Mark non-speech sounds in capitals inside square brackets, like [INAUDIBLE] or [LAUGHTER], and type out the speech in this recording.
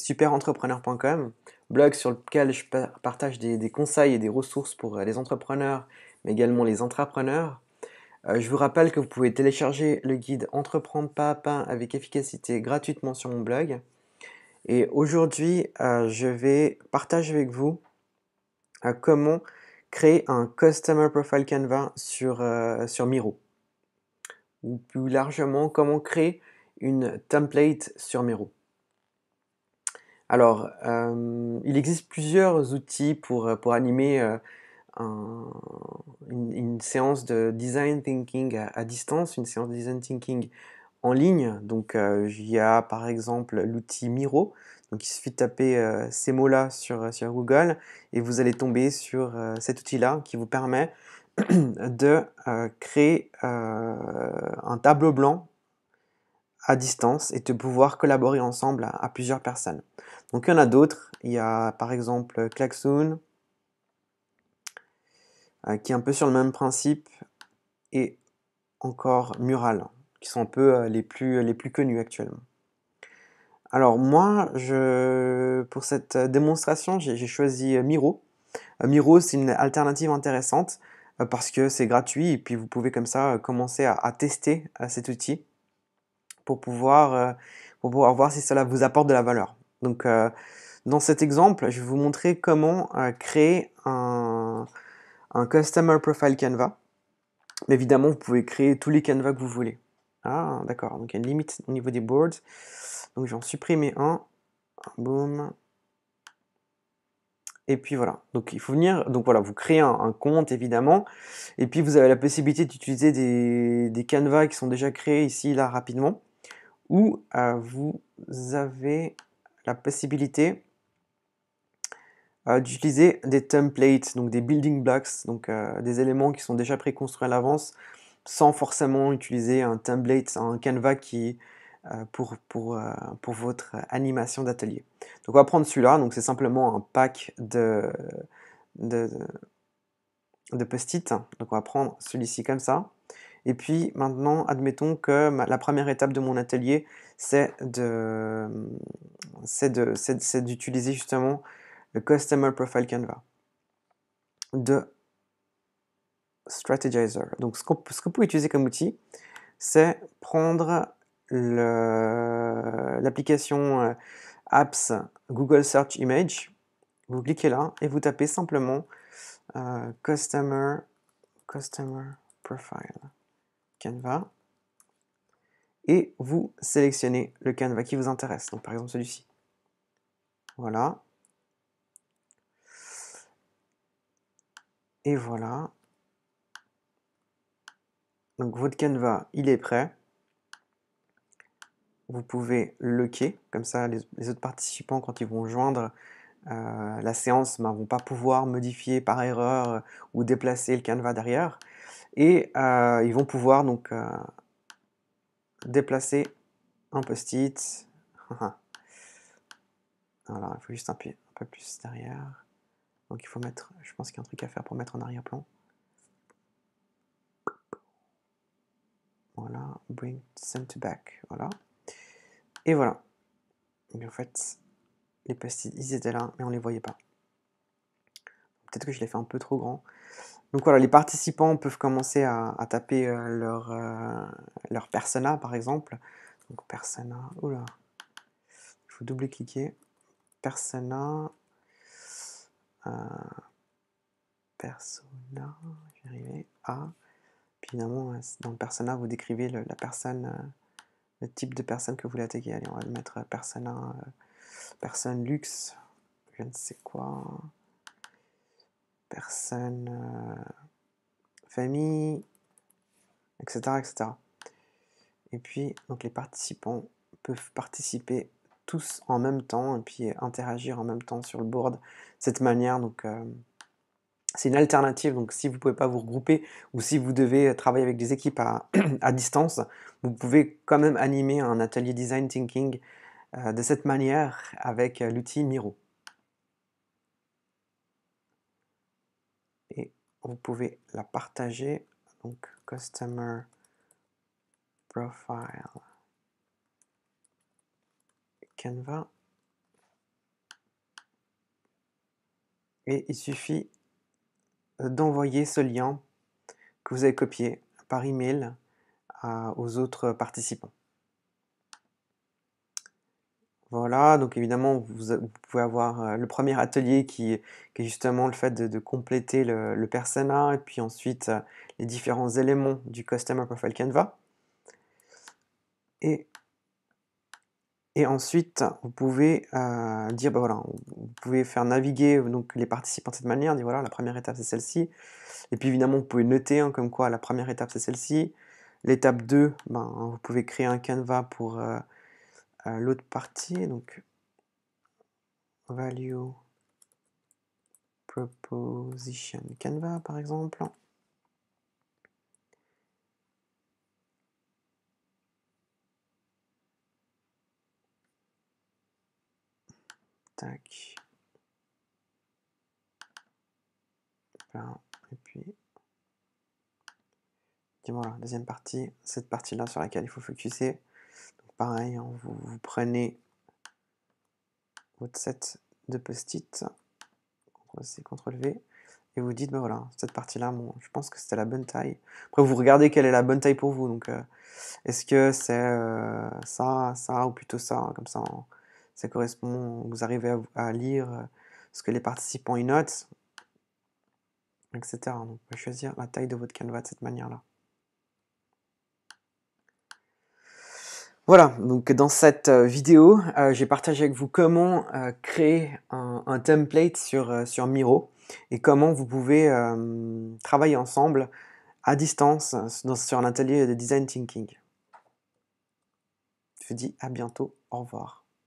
superentrepreneur.com, blog sur lequel je partage des, conseils et des ressources pour euh, les entrepreneurs, mais également les entrepreneurs. Euh, je vous rappelle que vous pouvez télécharger le guide Entreprendre pas à pas avec efficacité gratuitement sur mon blog. Et aujourd'hui, euh, je vais partager avec vous comment créer un Customer Profile Canva sur, sur Miro. Ou plus largement, comment créer une template sur Miro. Alors, euh, il existe plusieurs outils pour, euh, animer euh, une, séance de design thinking à, distance, une séance de design thinking en ligne. Donc, il y a par exemple l'outil Miro. Donc, il suffit de taper ces mots-là sur, Google et vous allez tomber sur cet outil-là qui vous permet [CLEARS THROAT] de créer un tableau blanc à distance et de pouvoir collaborer ensemble à plusieurs personnes. Donc il y en a d'autres. Il y a par exemple Klaxoon, euh, qui est un peu sur le même principe, et encore Mural, qui sont un peu euh, les, plus, les plus connus actuellement. Alors moi, je, pour cette démonstration, j'ai choisi euh, Miro. Miro, c'est une alternative intéressante parce que c'est gratuit et puis vous pouvez comme ça commencer à, à tester cet outil pour pouvoir, pour pouvoir voir si cela vous apporte de la valeur. Donc, euh, dans cet exemple, je vais vous montrer comment euh, créer un, Customer Profile Canva. évidemment, vous pouvez créer tous les canvas que vous voulez. Ah, d'accord. Donc, il y a une limite au niveau des boards. Donc, j'en supprimer un. Boom. Et puis voilà. Donc il faut venir. Donc voilà, vous créez un, compte évidemment. Et puis vous avez la possibilité d'utiliser des, des, canvas qui sont déjà créés ici là rapidement. Ou euh, vous avez possibilité euh, d'utiliser des templates, donc des building blocks, donc euh, des éléments qui sont déjà préconstruits à l'avance, sans forcément utiliser un template, un canevas qui, euh, pour, pour, pour, votre animation d'atelier. Donc on va prendre celui-là, donc c'est simplement un pack de, de, de post-it. Donc on va prendre celui-ci comme ça. Et puis maintenant, admettons que la première étape de mon atelier, c'est d'utiliser justement le Customer Profile Canva de Strategizer. Donc ce, que vous pouvez utiliser comme outil, c'est prendre l'application euh, Apps Google Search Image. Vous cliquez là et vous tapez simplement euh, Customer, Customer Profile. Canva et vous sélectionnez le Canva qui vous intéresse. Donc par exemple celui-ci. Voilà. Et voilà. Donc votre canevas, il est prêt. Vous pouvez le comme ça les, autres participants, quand ils vont joindre euh, la séance, ne ben, vont pas pouvoir modifier par erreur euh, ou déplacer le canevas derrière et euh, ils vont pouvoir donc euh, déplacer un post-it. [LAUGHS] voilà, il faut juste un peu, un peu plus derrière. Donc il faut mettre, je pense qu'il y a un truc à faire pour mettre en arrière-plan. Voilà, bring sent back, voilà. Et voilà. en fait, les post-it, ils étaient là, mais on ne les voyait pas. Peut-être que je l'ai fait un peu trop grand. Donc voilà, les participants peuvent commencer à, taper euh, leur, euh, leur persona par exemple. Donc persona, oula, je vais double-cliquer. Persona, euh, persona, j'ai arrivé à. Puis dans le persona, vous décrivez le, la personne, le type de personne que vous voulez attaquer. Allez, on va mettre persona, personne luxe, je ne sais quoi personnes, euh, famille, etc., etc. Et puis, donc les participants peuvent participer tous en même temps et puis interagir en même temps sur le board. Cette manière, donc, euh, c'est une alternative. Donc, si vous ne pouvez pas vous regrouper ou si vous devez travailler avec des équipes à, [CLEARS THROAT] distance, vous pouvez quand même animer un atelier design thinking euh, de cette manière avec l'outil Miro. vous pouvez la partager. Donc, Customer Profile Canva. Et il suffit d'envoyer ce lien que vous avez copié par email euh, aux autres participants. Voilà, donc évidemment, vous, pouvez avoir euh, le premier atelier qui, est justement le fait de, compléter le, persona et puis ensuite euh, les différents éléments du Customer Profile Canva. Et, et ensuite, vous pouvez euh, dire, bah voilà, vous pouvez faire naviguer donc, les participants de cette manière, dire voilà, la première étape c'est celle-ci. Et puis évidemment, vous pouvez noter hein, comme quoi la première étape c'est celle-ci. L'étape 2, ben, vous pouvez créer un Canva pour l'autre partie. Donc, value proposition Canva, par exemple. Tac. Et puis, voilà, deuxième partie, cette partie-là sur laquelle il faut focuser pareil, hein, vous, prenez votre set de post-it, CTRL-C, CTRL-V, et vous dites, ben voilà, cette partie-là, je pense que c'était la bonne taille. Après, vous regardez quelle est la bonne taille pour vous, donc euh, est-ce que c'est euh, ça, ça, ou plutôt ça, hein, comme ça, hein, ça correspond, vous arrivez à, lire euh, ce que les participants y notent, etc. Donc, vous pouvez choisir la taille de votre canevas de cette manière-là. Voilà, donc dans cette euh, vidéo, euh, j'ai partagé avec vous comment euh, créer un, template sur, sur Miro et comment vous pouvez travailler ensemble à distance sur l'atelier de design thinking. Je vous dis à bientôt, au revoir.